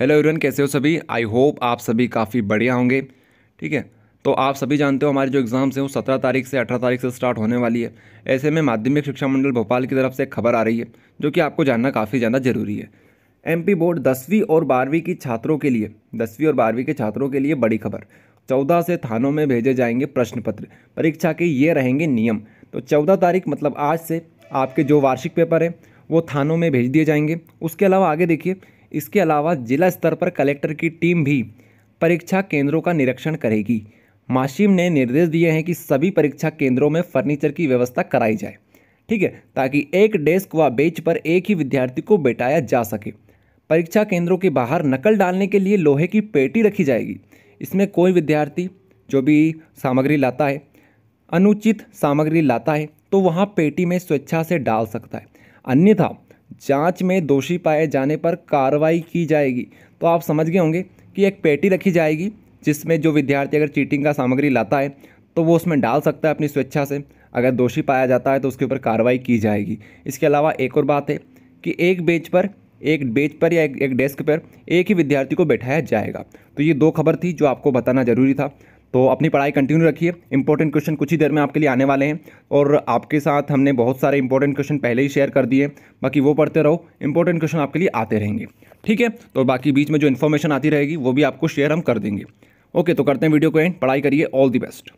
hello everyone कैसे हो सभी आई होप आप सभी काफ़ी बढ़िया होंगे ठीक है तो आप सभी जानते हो हमारे जो एग्ज़ाम्स हैं वो सत्रह तारीख से अठारह तारीख से स्टार्ट होने वाली है ऐसे में माध्यमिक शिक्षा मंडल भोपाल की तरफ से खबर आ रही है जो कि आपको जानना काफ़ी ज़्यादा ज़रूरी है एम बोर्ड दसवीं और बारहवीं की छात्रों के लिए दसवीं और बारहवीं के छात्रों के लिए बड़ी खबर चौदह से थानों में भेजे जाएंगे प्रश्न पत्र परीक्षा के ये रहेंगे नियम तो चौदह तारीख मतलब आज से आपके जो वार्षिक पेपर हैं वो थानों में भेज दिए जाएंगे उसके अलावा आगे देखिए इसके अलावा जिला स्तर पर कलेक्टर की टीम भी परीक्षा केंद्रों का निरीक्षण करेगी माशिम ने निर्देश दिए हैं कि सभी परीक्षा केंद्रों में फर्नीचर की व्यवस्था कराई जाए ठीक है ताकि एक डेस्क व बेंच पर एक ही विद्यार्थी को बैठाया जा सके परीक्षा केंद्रों के बाहर नकल डालने के लिए लोहे की पेटी रखी जाएगी इसमें कोई विद्यार्थी जो भी सामग्री लाता है अनुचित सामग्री लाता है तो वहाँ पेटी में स्वेच्छा से डाल सकता है अन्यथा जांच में दोषी पाए जाने पर कार्रवाई की जाएगी तो आप समझ गए होंगे कि एक पेटी रखी जाएगी जिसमें जो विद्यार्थी अगर चीटिंग का सामग्री लाता है तो वो उसमें डाल सकता है अपनी स्वेच्छा से अगर दोषी पाया जाता है तो उसके ऊपर कार्रवाई की जाएगी इसके अलावा एक और बात है कि एक बेंच पर एक बेंच पर या एक, एक डेस्क पर एक ही विद्यार्थी को बैठाया जाएगा तो ये दो खबर थी जो आपको बताना ज़रूरी था तो अपनी पढ़ाई कंटिन्यू रखिए इंपॉर्टेंट क्वेश्चन कुछ ही देर में आपके लिए आने वाले हैं और आपके साथ हमने बहुत सारे इंपॉर्टेंट क्वेश्चन पहले ही शेयर कर दिए बाकी वो पढ़ते रहो इंपॉर्टेंट क्वेश्चन आपके लिए आते रहेंगे ठीक है तो बाकी बीच में जो इन्फॉर्मेशन आती रहेगी वो भी आपको शेयर हम कर देंगे ओके तो करते हैं वीडियो को एंड पढ़ाई करिए ऑल दी बेस्ट